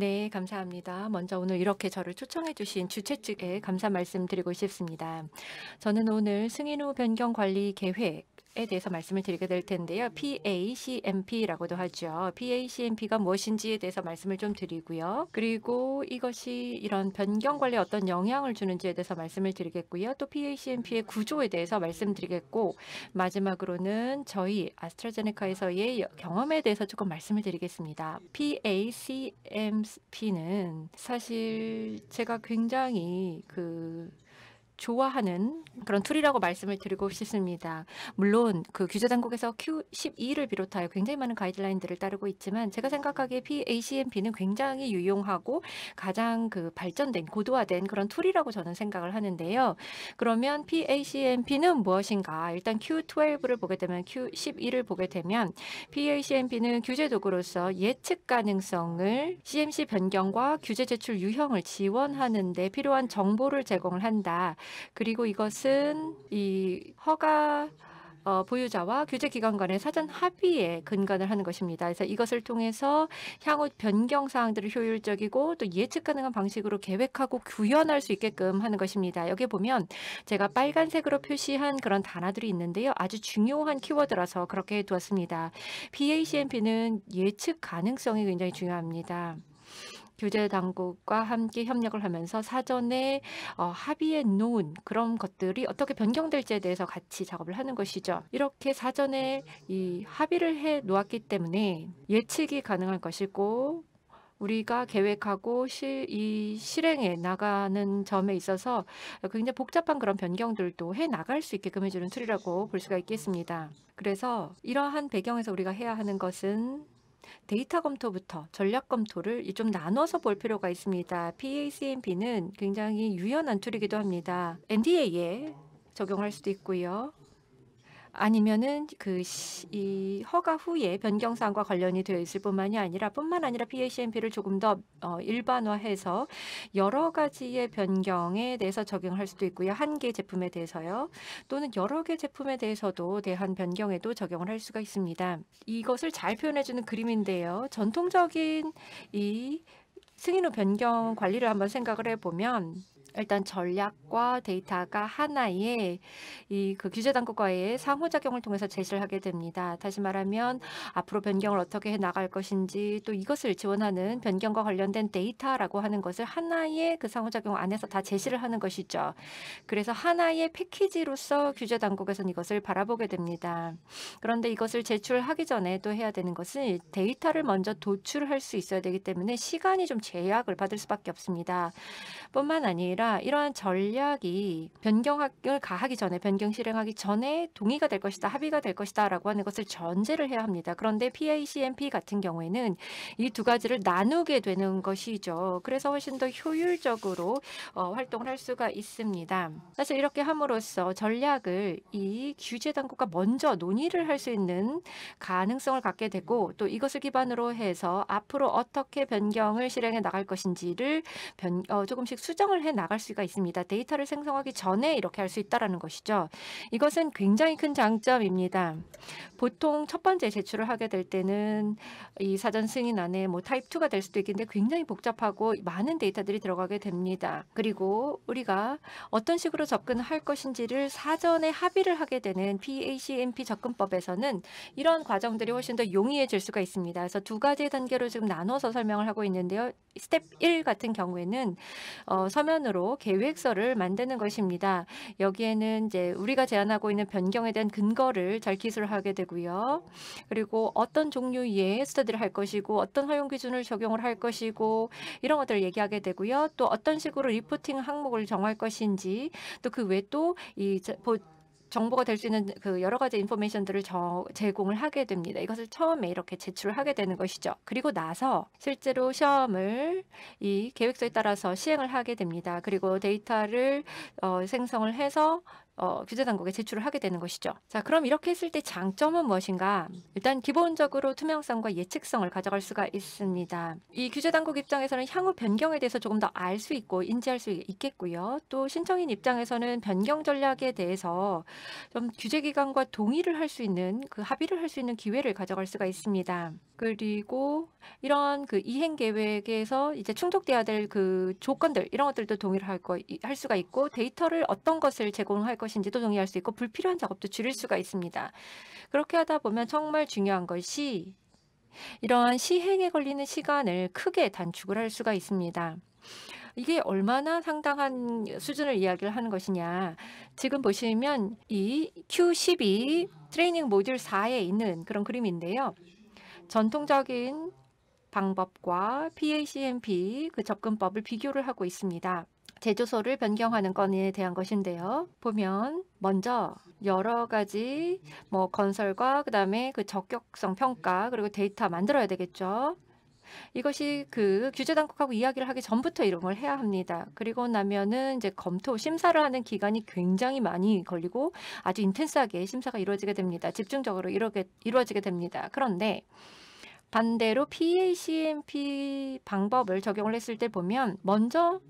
네, 감사합니다. 먼저 오늘 이렇게 저를 초청해 주신 주최 측에 감사 말씀드리고 싶습니다. 저는 오늘 승인 후 변경 관리 계획 대해서 말씀을 드리게 될 텐데요. PACMP라고도 하죠. PACMP가 무엇인지에 대해서 말씀을 좀 드리고요. 그리고 이것이 이런 변경 관리에 어떤 영향을 주는지에 대해서 말씀을 드리겠고요. 또 PACMP의 구조에 대해서 말씀드리겠고 마지막으로는 저희 아스트라제네카에서의 경험에 대해서 조금 말씀을 드리겠습니다. PACMP는 사실 제가 굉장히 그 좋아하는 그런 툴이라고 말씀을 드리고 싶습니다. 물론 그 규제 당국에서 Q12를 비롯하여 굉장히 많은 가이드라인들을 따르고 있지만 제가 생각하기에 PACMP는 굉장히 유용하고 가장 그 발전된 고도화된 그런 툴이라고 저는 생각을 하는데요. 그러면 PACMP는 무엇인가? 일단 Q12를 보게 되면 Q11을 보게 되면 PACMP는 규제 도구로서 예측 가능성을 CMC 변경과 규제 제출 유형을 지원하는 데 필요한 정보를 제공을 한다. 그리고 이것은 이 허가 어, 보유자와 규제기관 간의 사전 합의에 근간을 하는 것입니다. 그래서 이것을 통해서 향후 변경 사항들을 효율적이고 또 예측 가능한 방식으로 계획하고 구현할 수 있게끔 하는 것입니다. 여기 보면 제가 빨간색으로 표시한 그런 단어들이 있는데요. 아주 중요한 키워드라서 그렇게 두었습니다. BACMP는 예측 가능성이 굉장히 중요합니다. 규제 당국과 함께 협력을 하면서 사전에 어, 합의해 놓은 그런 것들이 어떻게 변경될지에 대해서 같이 작업을 하는 것이죠. 이렇게 사전에 이 합의를 해 놓았기 때문에 예측이 가능할 것이고 우리가 계획하고 시, 이 실행에 나가는 점에 있어서 굉장히 복잡한 그런 변경들도 해 나갈 수 있게끔 해주는 툴이라고 볼 수가 있겠습니다. 그래서 이러한 배경에서 우리가 해야 하는 것은 데이터 검토부터 전략 검토를 좀 나눠서 볼 필요가 있습니다. PACMP는 굉장히 유연한 툴이기도 합니다. NDA에 적용할 수도 있고요. 아니면은 그이 허가 후에 변경 사항과 관련이 되어 있을 뿐만이 아니라 뿐만 아니라 PACMP를 조금 더 어, 일반화해서 여러 가지의 변경에 대해서 적용할 수도 있고요. 한 개 제품에 대해서요. 또는 여러 개 제품에 대해서도 대한 변경에도 적용을 할 수가 있습니다. 이것을 잘 표현해 주는 그림인데요. 전통적인 이 승인 후 변경 관리를 한번 생각을 해보면 일단 전략과 데이터가 하나의 이 그 규제 당국과의 상호작용을 통해서 제시를 하게 됩니다. 다시 말하면 앞으로 변경을 어떻게 해 나갈 것인지 또 이것을 지원하는 변경과 관련된 데이터라고 하는 것을 하나의 그 상호작용 안에서 다 제시를 하는 것이죠. 그래서 하나의 패키지로서 규제 당국에서는 이것을 바라보게 됩니다. 그런데 이것을 제출하기 전에 또 해야 되는 것은 데이터를 먼저 도출할 수 있어야 되기 때문에 시간이 좀 제약을 받을 수밖에 없습니다. 뿐만 아니라 아니라 이러한 전략이 변경을 가하기 전에 변경 실행하기 전에 동의가 될 것이다 합의가 될 것이다 라고 하는 것을 전제를 해야 합니다. 그런데 PICMP 같은 경우에는 이 두 가지를 나누게 되는 것이죠. 그래서 훨씬 더 효율적으로 어, 활동을 할 수가 있습니다. 사실 이렇게 함으로써 전략을 이 규제 당국과 먼저 논의를 할 수 있는 가능성을 갖게 되고 또 이것을 기반으로 해서 앞으로 어떻게 변경을 실행해 나갈 것인지를 변, 어, 조금씩 수정을 해나 나갈 수가 있습니다. 데이터를 생성하기 전에 이렇게 할 수있다는 것이죠. 이것은 굉장히 큰 장점입니다. 보통 첫 번째 제출을 하게 될 때는 이 사전 승인 안에 뭐 타입 2가 될 수도 있는데 굉장히 복잡하고 많은 데이터들이 들어가게 됩니다. 그리고 우리가 어떤 식으로 접근할 것인지를 사전에 합의를 하게 되는 PACMP 접근법에서는 이런 과정들이 훨씬 더 용이해질 수가 있습니다. 그래서 두 가지 단계로 지금 나눠서 설명을 하고 있는데요. 스텝 1 같은 경우에는 어, 서면으로 기반로 계획서를 만드는 것입니다. 여기에는 이제 우리가 제안하고 있는 변경에 대한 근거를 잘 기술하게 되고요. 그리고 어떤 종류의 스터디를 할 것이고 어떤 허용 기준을 적용을 할 것이고 이런 것들을 얘기하게 되고요. 또 어떤 식으로 리포팅 항목을 정할 것인지 또 그 외에 또이 정보가 될 수 있는 그 여러 가지 인포메이션들을 저, 제공을 하게 됩니다. 이것을 처음에 이렇게 제출하게 되는 것이죠. 그리고 나서 실제로 시험을 이 계획서에 따라서 시행을 하게 됩니다. 그리고 데이터를 어, 생성을 해서 어, 규제당국에 제출을 하게 되는 것이죠. 자, 그럼 이렇게 했을 때 장점은 무엇인가? 일단 기본적으로 투명성과 예측성을 가져갈 수가 있습니다. 이 규제당국 입장에서는 향후 변경에 대해서 조금 더 알 수 있고 인지할 수 있겠고요. 또 신청인 입장에서는 변경 전략에 대해서 좀 규제기관과 동의를 할 수 있는 그 합의를 할 수 있는 기회를 가져갈 수가 있습니다. 그리고 이런 그 이행 계획에서 이제 충족돼야 될 그 조건들 이런 것들도 동의를 할, 거, 할 수가 있고 데이터를 어떤 것을 제공할 것 것인지도 정리할 수 있고 불필요한 작업도 줄일 수가 있습니다. 그렇게 하다 보면 정말 중요한 것이 이러한 시행에 걸리는 시간을 크게 단축을 할 수가 있습니다. 이게 얼마나 상당한 수준을 이야기를 하는 것이냐. 지금 보시면 이 Q12 트레이닝 모듈 4에 있는 그런 그림인데요. 전통적인 방법과 PACMP 그 접근법을 비교를 하고 있습니다. 제조소를 변경하는 건에 대한 것인데요. 보면 먼저 여러 가지 뭐 건설과 그다음에 그 적격성 평가 그리고 데이터 만들어야 되겠죠. 이것이 그 규제 당국하고 이야기를 하기 전부터 이런 걸 해야 합니다. 그리고 나면은 이제 검토 심사를 하는 기간이 굉장히 많이 걸리고 아주 인텐스하게 심사가 이루어지게 됩니다. 집중적으로 이루게, 이루어지게 됩니다. 그런데 반대로 PACMP 방법을 적용을 했을 때 보면 먼저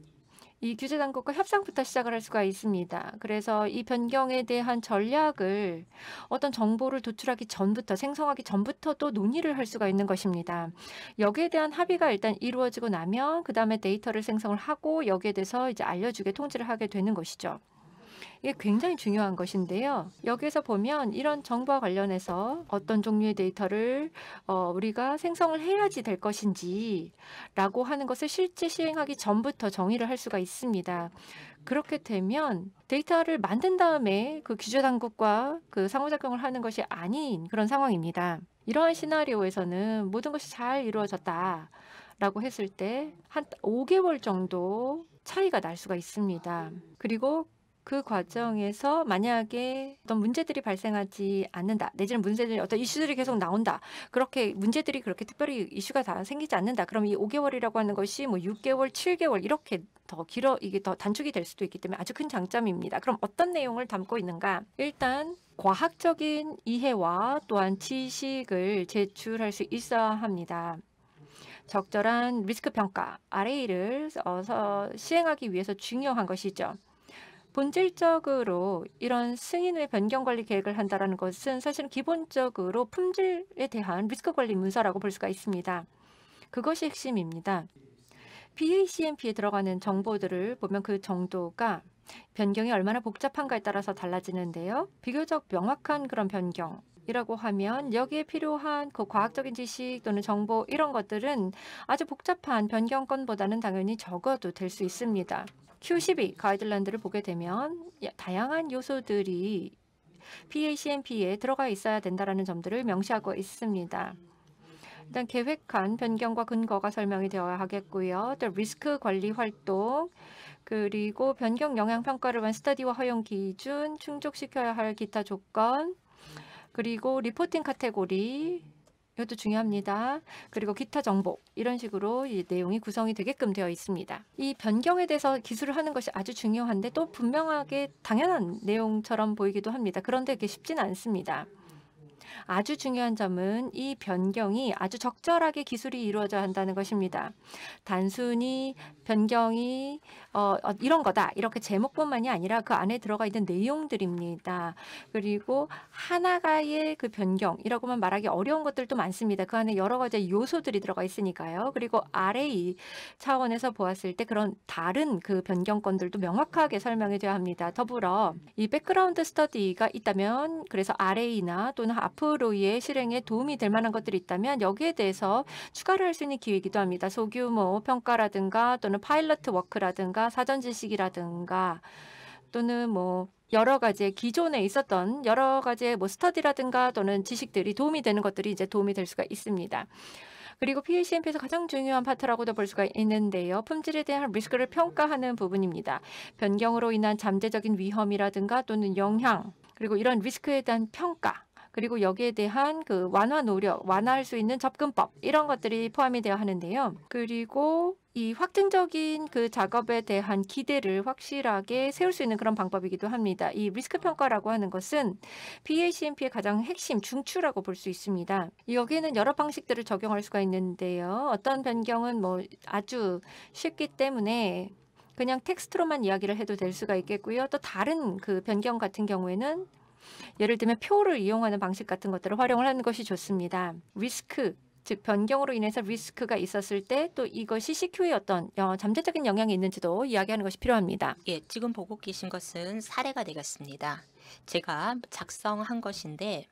이 규제 당국과 협상부터 시작을 할 수가 있습니다. 그래서 이 변경에 대한 전략을 어떤 정보를 도출하기 전부터 생성하기 전부터 또 논의를 할 수가 있는 것입니다. 여기에 대한 합의가 일단 이루어지고 나면 그 다음에 데이터를 생성을 하고 여기에 대해서 이제 알려주게 통지를 하게 되는 것이죠. 이게 굉장히 중요한 것인데요. 여기에서 보면 이런 정보와 관련해서 어떤 종류의 데이터를 어, 우리가 생성을 해야지 될 것인지라고 하는 것을 실제 시행하기 전부터 정의를 할 수가 있습니다. 그렇게 되면 데이터를 만든 다음에 그 규제 당국과 그 상호작용을 하는 것이 아닌 그런 상황입니다. 이러한 시나리오에서는 모든 것이 잘 이루어졌다. 라고 했을 때 한 5개월 정도 차이가 날 수가 있습니다. 그리고 그 과정에서 만약에 어떤 문제들이 발생하지 않는다 내지는 문제들이 어떤 이슈들이 계속 나온다 그렇게 문제들이 그렇게 특별히 이슈가 다 생기지 않는다 그럼 이 5개월이라고 하는 것이 뭐 6개월, 7개월 이렇게 더 길어 이게 더 단축이 될 수도 있기 때문에 아주 큰 장점입니다. 그럼 어떤 내용을 담고 있는가? 일단 과학적인 이해와 또한 지식을 제출할 수 있어야 합니다. 적절한 리스크 평가 RA를 시행하기 위해서 중요한 것이죠. 본질적으로 이런 승인의 변경 관리 계획을 한다는 것은 사실은 기본적으로 품질에 대한 리스크 관리 문서라고 볼 수가 있습니다. 그것이 핵심입니다. BACMP에 들어가는 정보들을 보면 그 정도가 변경이 얼마나 복잡한가에 따라서 달라지는데요. 비교적 명확한 그런 변경 이라고 하면 여기에 필요한 그 과학적인 지식 또는 정보 이런 것들은 아주 복잡한 변경건보다는 당연히 적어도 될 수 있습니다. Q12 가이드란드를 보게 되면 다양한 요소들이 PACNP에 들어가 있어야 된다라는 점들을 명시하고 있습니다. 일단 계획한 변경과 근거가 설명이 되어야 하겠고요. 또 리스크 관리 활동, 그리고 변경 영향 평가를 위한 스터디와 허용 기준, 충족시켜야 할 기타 조건, 그리고 리포팅 카테고리, 이것도 중요합니다. 그리고 기타 정보 이런 식으로 이 내용이 구성이 되게끔 되어 있습니다. 이 변경에 대해서 기술을 하는 것이 아주 중요한데 또 분명하게 당연한 내용처럼 보이기도 합니다. 그런데 이게 쉽지는 않습니다. 아주 중요한 점은 이 변경이 아주 적절하게 기술이 이루어져야 한다는 것입니다. 단순히 변경이 어, 어, 이런 거다 이렇게 제목뿐만이 아니라 그 안에 들어가 있는 내용들입니다. 그리고 하나가의 그 변경이라고만 말하기 어려운 것들도 많습니다. 그 안에 여러 가지 요소들이 들어가 있으니까요. 그리고 RA 차원에서 보았을 때 그런 다른 그 변경권들도 명확하게 설명해줘야 합니다. 더불어 이 백그라운드 스터디가 있다면 그래서 RA나 또는 앞으로 앞으로의 실행에 도움이 될 만한 것들이 있다면 여기에 대해서 추가를 할 수 있는 기회이기도 합니다. 소규모 평가라든가 또는 파일럿 워크라든가 사전 지식이라든가 또는 뭐 여러 가지 기존에 있었던 여러 가지의 뭐 스터디라든가 또는 지식들이 도움이 되는 것들이 이제 도움이 될 수가 있습니다. 그리고 PACMP에서 가장 중요한 파트라고도 볼 수가 있는데요. 품질에 대한 리스크를 평가하는 부분입니다. 변경으로 인한 잠재적인 위험이라든가 또는 영향 그리고 이런 리스크에 대한 평가 그리고 여기에 대한 그 완화 노력, 완화할 수 있는 접근법 이런 것들이 포함이 되어 하는데요. 그리고 이 확증적인 그 작업에 대한 기대를 확실하게 세울 수 있는 그런 방법이기도 합니다. 이 리스크 평가라고 하는 것은 BACMP의 가장 핵심 중추라고 볼 수 있습니다. 여기에는 여러 방식들을 적용할 수가 있는데요. 어떤 변경은 뭐 아주 쉽기 때문에 그냥 텍스트로만 이야기를 해도 될 수가 있겠고요. 또 다른 그 변경 같은 경우에는 예를 들면 표를 이용하는 방식 같은 것들을 활용을 하는 것이 좋습니다. 리스크 즉 변경으로 인해서 리스크가 있었을 때 또 이것이 CQ에 어떤 잠재적인 영향이 있는지도 이야기하는 것이 필요합니다. 예, 지금 보고 계신 것은 사례가 되겠습니다. 제가 작성한 것인데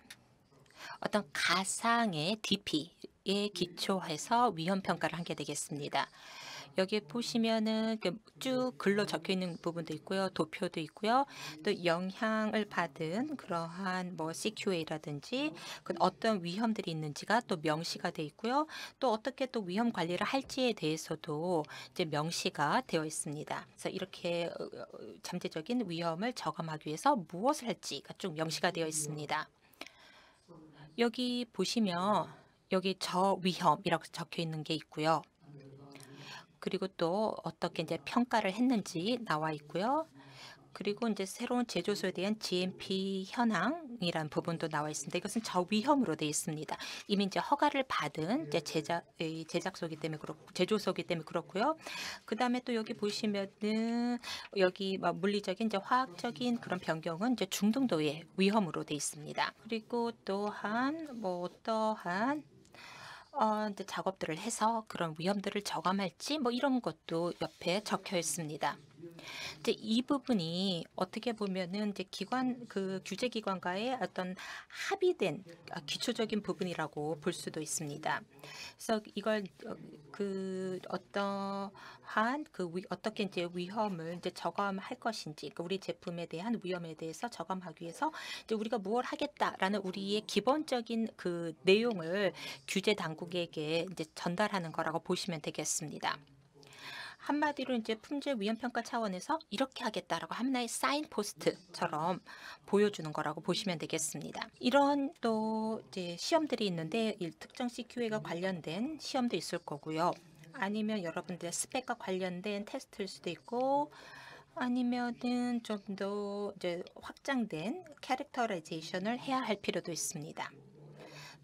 어떤 가상의 DP에 기초해서 위험 평가를 한게 되겠습니다. 여기 보시면은 그 쭉 글로 적혀 있는 부분도 있고요. 도표도 있고요. 또 영향을 받은 그러한 뭐 CQA라든지 그 어떤 위험들이 있는지가 또 명시가 돼 있고요. 또 어떻게 또 위험 관리를 할지에 대해서도 이제 명시가 되어 있습니다. 그래서 이렇게 어, 어, 잠재적인 위험을 저감하기 위해서 무엇을 할지가 쭉 명시가 되어 있습니다. 여기 보시면 여기 저위험이라고 적혀 있는 게 있고요. 그리고 또 어떻게 이제 평가를 했는지 나와 있고요. 그리고 이제 새로운 제조소에 대한 GMP 현황이란 부분도 나와 있습니다. 이것은 저위험으로 되어 있습니다. 이미 이제 허가를 받은 이제 제작 제작소기 때문에 그렇고 제조소기 때문에 그렇고요. 그다음에 또 여기 보시면은 여기 막 뭐 물리적인 이제 화학적인 그런 변경은 이제 중등도의 위험으로 되어 있습니다. 그리고 또한 뭐 어떠한 어, 작업들을 해서 그런 위험들을 저감할지 뭐 이런 것도 옆에 적혀 있습니다. 이제 이 부분이 어떻게 보면은 이제 기관 그 규제 기관과의 어떤 합의된 아, 기초적인 부분이라고 볼 수도 있습니다. 그래서 이걸 어, 그 어떠한 그 위, 어떻게 이제 위험을 이제 저감할 것인지 그 우리 제품에 대한 위험에 대해서 저감하기 위해서 이제 우리가 무엇 하겠다라는 우리의 기본적인 그 내용을 규제 당국에게 이제 전달하는 거라고 보시면 되겠습니다. 한마디로 이제 품질 위험 평가 차원에서 이렇게 하겠다라고 하나의 사인포스트처럼 보여주는 거라고 보시면 되겠습니다. 이런 또 이제 시험들이 있는데 특정 CQA가 관련된 시험도 있을 거고요. 아니면 여러분들의 스펙과 관련된 테스트일 수도 있고 아니면은 좀 더 이제 확장된 캐릭터라이제이션을 해야 할 필요도 있습니다.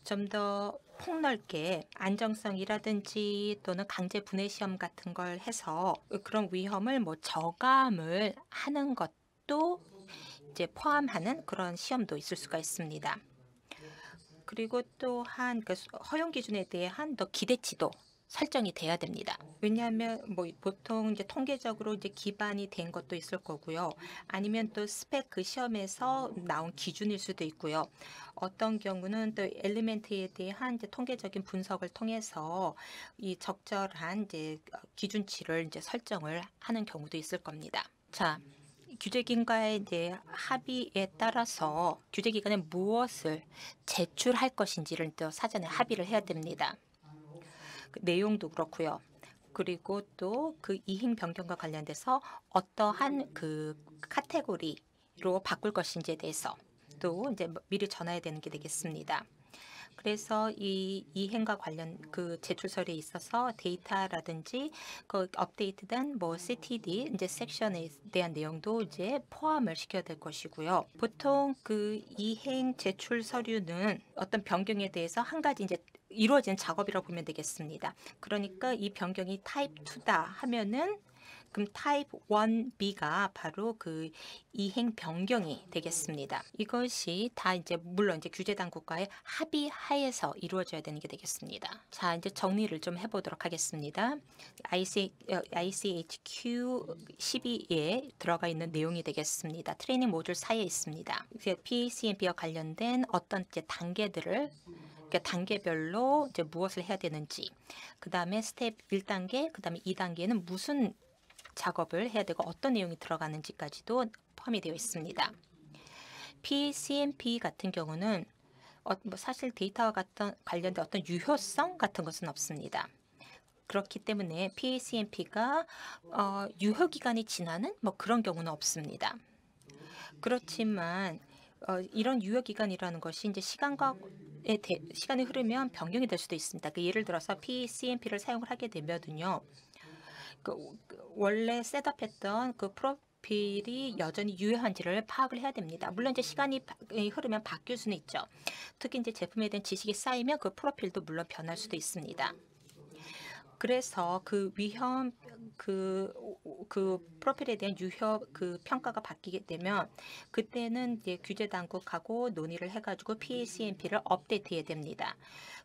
좀더 폭넓게 안정성이라든지 또는 강제 분해 시험 같은 걸 해서 그런 위험을 뭐 저감을 하는 것도 이제 포함하는 그런 시험도 있을 수가 있습니다. 그리고 또한 그 허용 기준에 대한 더 기대치도 설정이 돼야 됩니다. 왜냐하면 뭐 보통 이제 통계적으로 이제 기반이 된 것도 있을 거고요. 아니면 또 스펙 그 시험에서 나온 기준일 수도 있고요. 어떤 경우는 또 엘리멘트에 대한 이제 통계적인 분석을 통해서 이 적절한 이제 기준치를 이제 설정을 하는 경우도 있을 겁니다. 자, 규제기관과의 이제 합의에 따라서 규제기관에 무엇을 제출할 것인지를 또 사전에 합의를 해야 됩니다. 그 내용도 그렇고요. 그리고 또 그 이행 변경과 관련돼서 어떠한 그 카테고리로 바꿀 것인지에 대해서 또 이제 뭐 미리 전해야 되는 게 되겠습니다. 그래서 이 이행과 관련 그제출서에 있어서 데이터라든지 그 업데이트된 뭐 CTD 이제 섹션에 대한 내용도 이제 포함을 시켜야 될 것이고요. 보통 그 이행 제출 서류는 어떤 변경에 대해서 한 가지 이제 이루어진 작업이라고 보면 되겠습니다. 그러니까 이 변경이 타입 2다 하면은 그럼 타입 1B가 바로 그 이행 변경이 되겠습니다. 이것이 다 이제 물론 이제 규제 당국과의 합의 하에서 이루어져야 되는 게 되겠습니다. 자, 이제 정리를 좀 해보도록 하겠습니다. IC, 어, h q 12에 들어가 있는 내용이 되겠습니다. 트레이닝 모듈 사이에 있습니다. PACMP와 관련된 어떤 이제 단계들을 그러니까 단계별로 이제 무엇을 해야 되는지 그 다음에 스텝 1단계 그 다음에 2단계는 무슨 작업을 해야 되고 어떤 내용이 들어가는지까지도 포함이 되어 있습니다. PCMP 같은 경우는 어, 뭐 사실 데이터와 같은 관련된 어떤 유효성 같은 것은 없습니다. 그렇기 때문에 p c m p 가 어, 유효기간이 지나는 뭐 그런 경우는 없습니다. 그렇지만 어, 이런 유효 기간이라는 것이 이제 시간과 에 대, 시간이 흐르면 변경이 될 수도 있습니다. 그 예를 들어서 PCMP를 사용을 하게 되면은요. 그, 그 원래 셋업했던 그 프로 필이 여전히 유효한지를 파악을 해야 됩니다. 물론 이제 시간이 흐르면 바뀔 수는 있죠. 특히 이제 제품에 대한 지식이 쌓이면 그 프로필도 물론 변할 수도 있습니다. 그래서 그 위험 그, 그 프로필에 대한 유협 그 평가가 바뀌게 되면 그때는 이제 규제 당국하고 논의를 해가지고 PACMP를 e 업데이트해야 됩니다.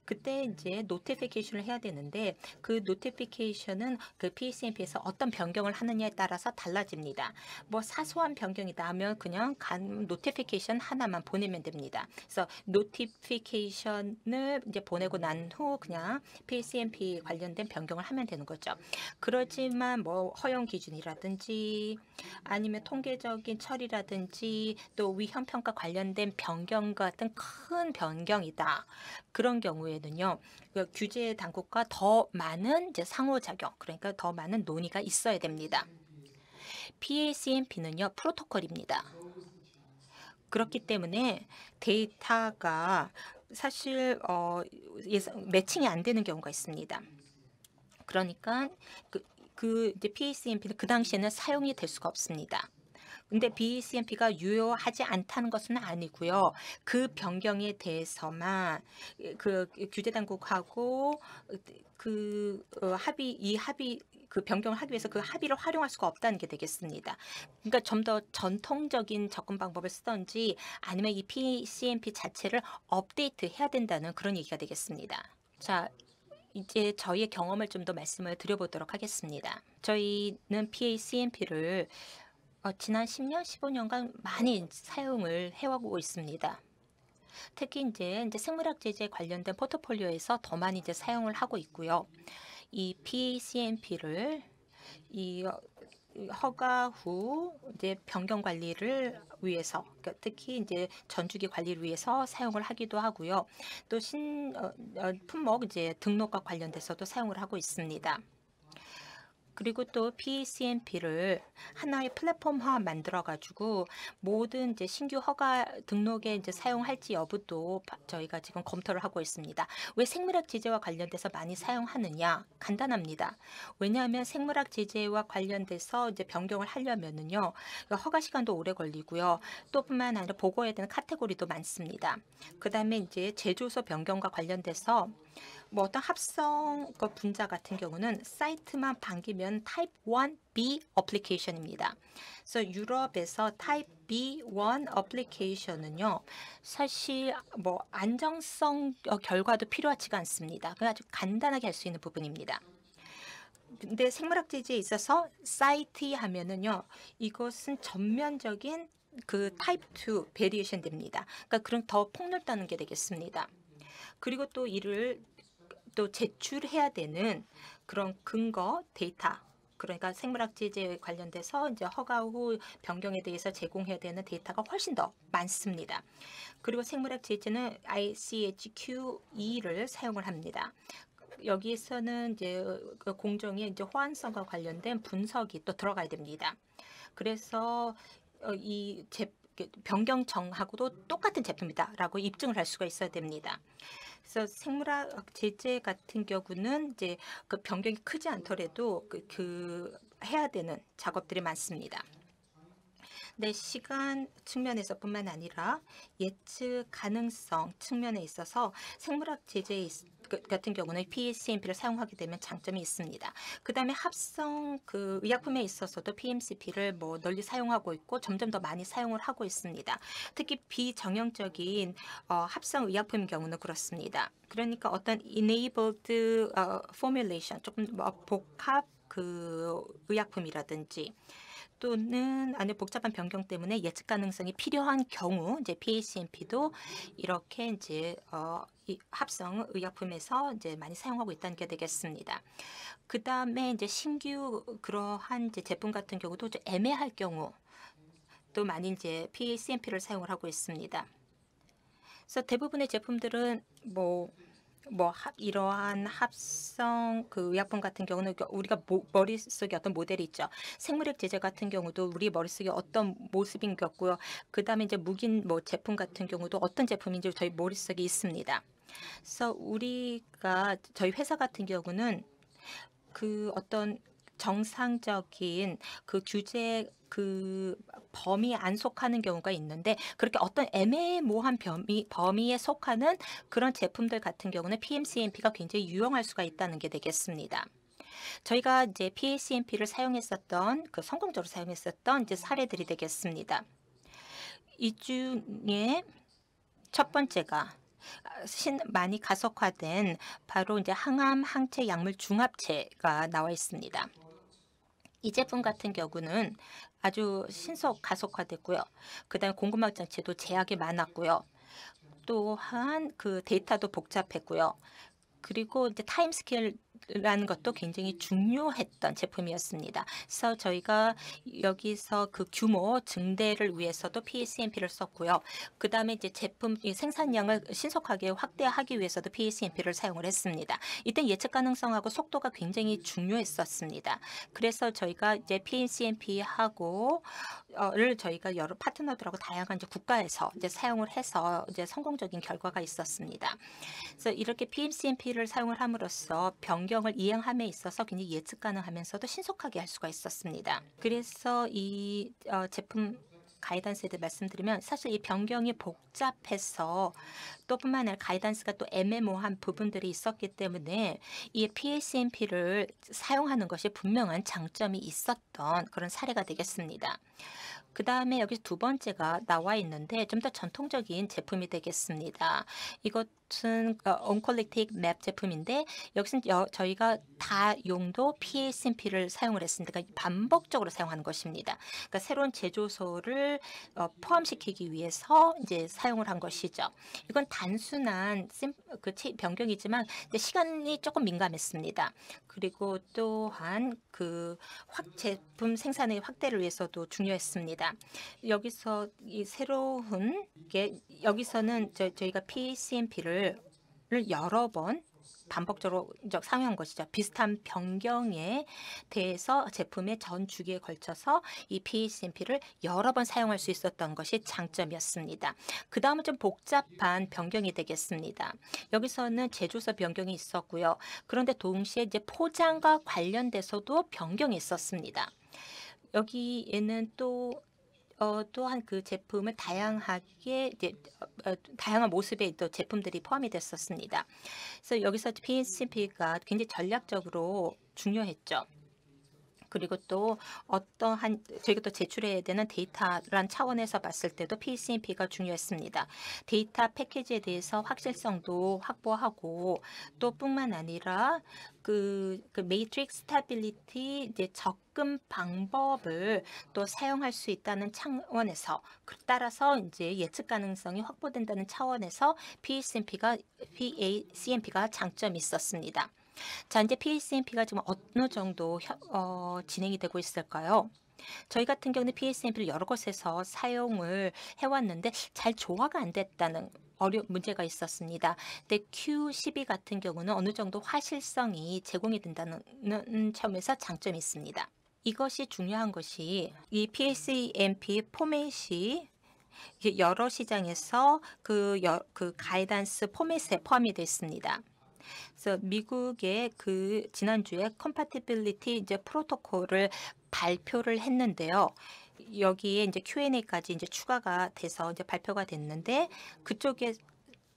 그때 이제 노티피케이션을 해야 되는데 그 노티피케이션은 그 PACMP에서 e 어떤 변경을 하느냐에 따라서 달라집니다. 뭐 사소한 변경이다 하면 그냥 간 노티피케이션 하나만 보내면 됩니다. 그래서 노티피케이션을 이제 보내고 난 후 그냥 PACMP e 관련된 변경 변경을 하면 되는 거죠. 그렇지만 뭐 허용 기준이라든지 아니면 통계적인 처리라든지 또 위험 평가 관련된 변경 같은 큰 변경이다. 그런 경우에는요. 그 규제 당국과 더 많은 이제 상호작용 그러니까 더 많은 논의가 있어야 됩니다. PACMP는요. 프로토콜입니다. 그렇기 때문에 데이터가 사실 어, 매칭이 안 되는 경우가 있습니다. 그러니까 그, 그 이제 p c e m p 는그 당시에는 사용이 될 수가 없습니다. 근데 BCMP가 e 유효하지 않다는 것은 아니고요. 그 변경에 대해서만 그 규제 당국하고 그 어, 합의 이 합의 그 변경을 하기 위해서 그 합의를 활용할 수가 없다는 게 되겠습니다. 그러니까 좀 더 전통적인 접근 방법을 쓰던지 아니면 이 PCMP e 자체를 업데이트해야 된다는 그런 얘기가 되겠습니다. 자, 이제 저희의 경험을 좀 더 말씀을 드려보도록 하겠습니다. 저희는 PA CMP를 어, 지난 10년, 15년간 많이 사용을 해오고 있습니다. 특히 이제, 이제 생물학 제재 관련된 포트폴리오에서 더 많이 이제 사용을 하고 있고요. 이 PA CMP를 어, 이 허가 후 이제 변경 관리를 위해서 그러니까 특히 이제 전주기 관리를 위해서 사용을 하기도 하고요. 또 신, 어, 어, 품목 이제 등록과 관련돼서도 사용을 하고 있습니다. 그리고 또 PCMP를 하나의 플랫폼화 만들어 가지고 모든 이제 신규 허가 등록에 이제 사용할지 여부도 저희가 지금 검토를 하고 있습니다. 왜 생물학 제재와 관련돼서 많이 사용하느냐? 간단합니다. 왜냐하면 생물학 제재와 관련돼서 이제 변경을 하려면은요. 그러니까 허가 시간도 오래 걸리고요. 또 뿐만 아니라 보고해야 되는 카테고리도 많습니다. 그다음에 이제 제조소 변경과 관련돼서 뭐 어떤 합성 분자 같은 경우는 사이트만 반기면 타입 1 B 어플리케이션입니다. 그래서 유럽에서 타입 B1 어플리케이션은요. 사실 뭐 안정성 어, 결과도 필요하지가 않습니다. 그래 아주 간단하게 할 수 있는 부분입니다. 근데 생물학 지지에 있어서 사이트 하면은요. 이것은 전면적인 그 타입 2 베리에이션 됩니다. 그러니까 그럼 더 폭넓다는 게 되겠습니다. 그리고 또 이를 또 제출해야 되는 그런 근거 데이터 그러니까 생물학지에 관련돼서 이제 허가 후 변경에 대해서 제공해야 되는 데이터가 훨씬 더 많습니다. 그리고 생물학 지제는 ICHQ2를 사용을 합니다. 여기에서는 이제 그 공정의 이제 호환성과 관련된 분석이 또 들어가야 됩니다. 그래서 어, 이 제, 변경청하고도 똑같은 제품이다라고 입증을 할 수가 있어야 됩니다. 그래서 생물학 제재 같은 경우는 이제 그 변경이 크지 않더라도 그, 그 해야 되는 작업들이 많습니다. 네, 시간 측면에서뿐만 아니라 예측 가능성 측면에 있어서 생물학 제재에 그 같은 경우는 PCMP를 사용하게 되면 장점이 있습니다. 그 다음에 합성 그 의약품에 있어서도 PMCP를 뭐 널리 사용하고 있고 점점 더 많이 사용을 하고 있습니다. 특히 비정형적인 어, 합성 의약품 경우는 그렇습니다. 그러니까 어떤 enabled 어, formulation 조금 뭐 복합 그 의약품이라든지 또는 안에 복잡한 변경 때문에 예측 가능성이 필요한 경우 이제 PACMP도 이렇게 이제 어이 합성 의약품에서 이제 많이 사용하고 있다는 게 되겠습니다. 그 다음에 이제 신규 그러한 이제 제품 같은 경우도 좀 애매할 경우 또 많이 이제 p c m p 를 사용을 하고 있습니다. 그래서 대부분의 제품들은 뭐뭐 뭐 이러한 합성 그 의약품 같은 경우는 우리가 모, 머릿속에 어떤 모델이 있죠. 생물액 제제 같은 경우도 우리 머릿속에 어떤 모습인 것고요 그다음에 이제 무긴 뭐 제품 같은 경우도 어떤 제품인지 저희 머릿속에 있습니다. 그래서 우리가 저희 회사 같은 경우는 그 어떤 정상적인 그 규제 그 범위 안 속하는 경우가 있는데 그렇게 어떤 애매모호한 범위, 범위에 속하는 그런 제품들 같은 경우는 PMCMP가 굉장히 유용할 수가 있다는 게 되겠습니다. 저희가 이제 p m c m p 를 사용했었던 그 성공적으로 사용했었던 이제 사례들이 되겠습니다. 이 중에 첫 번째가 아, 신 많이 가속화된 바로 이제 항암 항체 약물 중합체가 나와 있습니다. 이 제품 같은 경우는 아주 신속 가속화됐고요. 그다음 공급망 장치도 제약이 많았고요. 또한 그 데이터도 복잡했고요. 그리고 이제 타임 스케일 라는 것도 굉장히 중요했던 제품이었습니다. 그래서 저희가 여기서 그 규모 증대를 위해서도 p c m p 를 썼고요. 그 다음에 이제 제품 생산량을 신속하게 확대하기 위해서도 p c m p 를 사용을 했습니다. 이때 예측 가능성하고 속도가 굉장히 중요했었습니다. 그래서 저희가 이제 p c m p 하고를 어, 저희가 여러 파트너들하고 다양한 이제 국가에서 이제 사용을 해서 이제 성공적인 결과가 있었습니다. 그래서 이렇게 p c m p 를 사용을 함으로써 변경 조정을 이행함에 있어서 굉장히 예측 가능하면서도 신속하게 할 수가 있었습니다. 그래서 이 어, 제품 가이던스에 대해 말씀드리면 사실 이 변경이 복잡해서 또 뿐만 아니라 가이던스가 또 애매모호한 부분들이 있었기 때문에 이 PSMP를 사용하는 것이 분명한 장점이 있었던 그런 사례가 되겠습니다. 그 다음에 여기서 두 번째가 나와 있는데 좀 더 전통적인 제품이 되겠습니다. 이것은 온콜렉틱 어, 맵 제품인데 여기서 저희가 다 용도 PSMP를 사용을 했습니다. 그러니까 반복적으로 사용하는 것입니다. 그러니까 새로운 제조소를 어, 포함시키기 위해서 이제 사용을 한 것이죠. 이건 단순한 심, 그 변경이지만 시간이 조금 민감했습니다. 그리고 또한 그확 제품 생산의 확대를 위해서도 중요했습니다. 있습니다. 여기서 이 새로운 게 여기서는 저, 저희가 PCMP를 여러 번 반복적으로 사용한 것이죠. 비슷한 변경에 대해서 제품의 전 주기에 걸쳐서 이 PHMP를 여러 번 사용할 수 있었던 것이 장점이었습니다. 그 다음은 좀 복잡한 변경이 되겠습니다. 여기서는 제조사 변경이 있었고요. 그런데 동시에 이제 포장과 관련돼서도 변경이 있었습니다. 여기에는 또 어, 또한 그 제품을 다양하게 이제, 어, 어, 다양한 모습의 또 제품들이 포함이 됐었습니다. 그래서 여기서 PSCP가 굉장히 전략적으로 중요했죠. 그리고 또 어떠한 저희가 또 제출해야 되는 데이터란 차원에서 봤을 때도 PCMP가 중요했습니다. 데이터 패키지에 대해서 확실성도 확보하고 또 뿐만 아니라 그, 그 매트릭스 스타빌리티 이제 접근 방법을 또 사용할 수 있다는 차원에서 그 따라서 이제 예측 가능성이 확보된다는 차원에서 PCMP가 PACMP가 장점이 있었습니다. 자, 이제 PSMP가 지금 어느 정도 혀, 어, 진행이 되고 있을까요? 저희 같은 경우는 PSMP를 여러 곳에서 사용을 해왔는데 잘 조화가 안 됐다는 어려 문제가 있었습니다. 근데 Q12 같은 경우는 어느 정도 화실성이 제공이 된다는 점에서 장점이 있습니다. 이것이 중요한 것이 이 PSMP 포맷이 여러 시장에서 그, 여, 그 가이던스 포맷에 포함이 되습니다 그래서 미국의 그 지난주에 컴파티빌리티 이제 프로토콜을 발표를 했는데요. 여기에 이제 Q&A까지 이제 추가가 돼서 이제 발표가 됐는데 그쪽에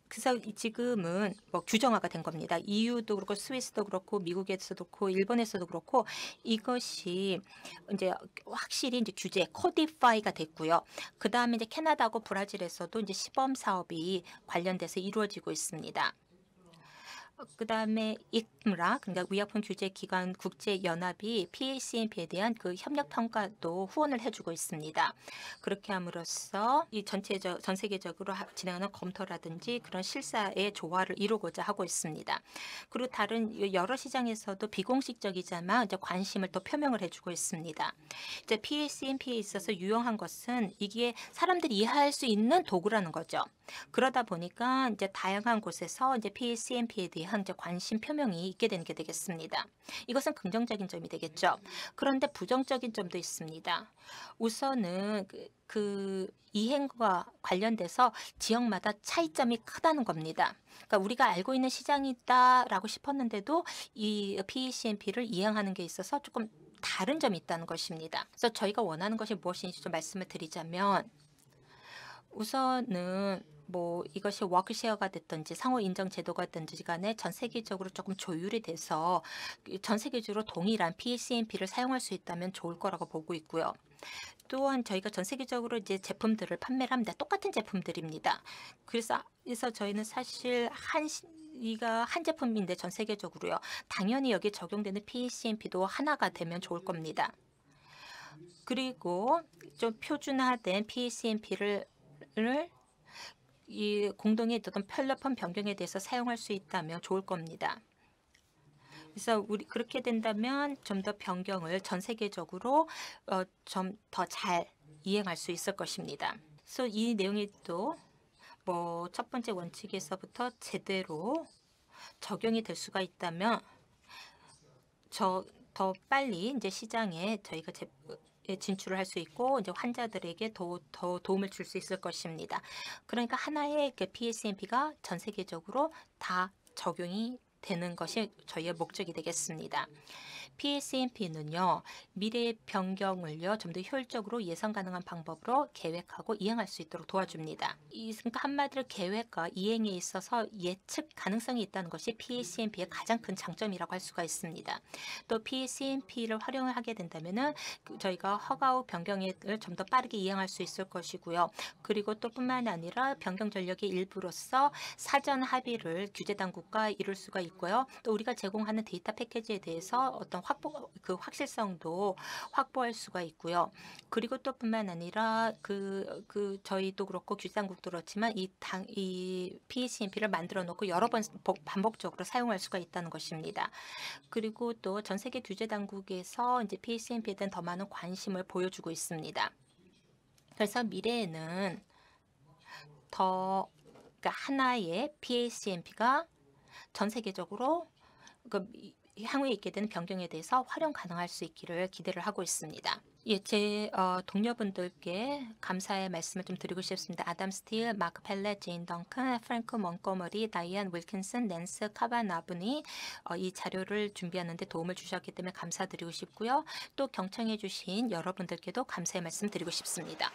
그래서 지금은 뭐 규정화가 된 겁니다. EU도 그렇고 스위스도 그렇고 미국에서도 그렇고 일본에서도 그렇고 이것이 이제 확실히 이제 규제 코디파이가 됐고요. 그다음에 이제 캐나다하고 브라질에서도 이제 시범 사업이 관련돼서 이루어지고 있습니다. 그 다음에 ICMRA, 그러니까 위약품 규제기관 국제연합이 PACMP에 대한 그 협력평가도 후원을 해주고 있습니다. 그렇게 함으로써 이 전체적, 전 세계적으로 진행하는 검토라든지 그런 실사의 조화를 이루고자 하고 있습니다. 그리고 다른 여러 시장에서도 비공식적이지만 이제 관심을 또 표명을 해주고 있습니다. 이제 PACMP에 있어서 유용한 것은 이게 사람들이 이해할 수 있는 도구라는 거죠. 그러다 보니까 이제 다양한 곳에서 이제 PACMP에 대한 현재 관심 표명이 있게 되는 게 되겠습니다. 이것은 긍정적인 점이 되겠죠. 그런데 부정적인 점도 있습니다. 우선은 그, 그 이행과 관련돼서 지역마다 차이점이 크다는 겁니다. 그러니까 우리가 알고 있는 시장이 있다라고 싶었는데도 이 PECMP를 이행하는 게 있어서 조금 다른 점이 있다는 것입니다. 그래서 저희가 원하는 것이 무엇인지 좀 말씀을 드리자면 우선은 뭐 이것이 워크쉐어가 됐든지 상호 인정 제도가 됐든지 간에 전 세계적으로 조금 조율이 돼서 전 세계적으로 동일한 PCMP를 e 사용할 수 있다면 좋을 거라고 보고 있고요. 또한 저희가 전 세계적으로 이제 제품들을 판매를 합니다. 똑같은 제품들입니다. 그래서 그래서 저희는 사실 한 이가 한 제품인데 전 세계적으로요. 당연히 여기 적용되는 PCMP도 e 하나가 되면 좋을 겁니다. 그리고 좀 표준화된 PCMP를 이공동의 있던 펠로폰 변경에 대해서 사용할 수 있다면 좋을 겁니다. 그래서 우리 그렇게 된다면 좀 더 변경을 전 세계적으로 어, 좀더 잘 이행할 수 있을 것입니다. 그래서 이 내용이 또 뭐 첫 번째 원칙에서부터 제대로 적용이 될 수가 있다면 저더 빨리 이제 시장에 저희가 제, 예, 진출을 할 수 있고 이제 환자들에게 더, 더 도움을 줄 수 있을 것입니다. 그러니까 하나의 그 PSMP가 전 세계적으로 다 적용이 되는 것이 저희의 목적이 되겠습니다. PSMP는요. E 미래의 변경을요. 좀 더 효율적으로 예상 가능한 방법으로 계획하고 이행할 수 있도록 도와줍니다. 그러니까 한마디로 계획과 이행에 있어서 예측 가능성이 있다는 것이 PSMP의 e 가장 큰 장점이라고 할 수가 있습니다. 또 PSMP를 e 활용을 하게 된다면은 그 저희가 허가 후 변경을 좀 더 빠르게 이행할 수 있을 것이고요. 그리고 또 뿐만 아니라 변경 전력의 일부로서 사전 합의를 규제 당국과 이룰 수가 있고요. 또 우리가 제공하는 데이터 패키지에 대해서 어떤 확보 그 확실성도 확보할 수가 있고요. 그리고 또 뿐만 아니라 그그 그 저희도 그렇고 규장국도 그렇지만 이 당 이 PCMP를 e 만들어 놓고 여러 번 반복적으로 사용할 수가 있다는 것입니다. 그리고 또 전 세계 규제 당국에서 이제 PCMP에 e 대한 더 많은 관심을 보여주고 있습니다. 그래서 미래에는 더 그러니까 하나의 PACMP가 e 전 세계적으로 그 향후에 있게 되는 변경에 대해서 활용 가능할 수 있기를 기대를 하고 있습니다. 예, 제 어, 동료분들께 감사의 말씀을 좀 드리고 싶습니다. 아담 스틸, 마크 펠렛, 제인 던컨, 프랭크 먼거머리, 다이안 윌킨슨, 낸스 카바나분이 어, 이 자료를 준비하는데 도움을 주셨기 때문에 감사드리고 싶고요. 또 경청해 주신 여러분들께도 감사의 말씀 드리고 싶습니다.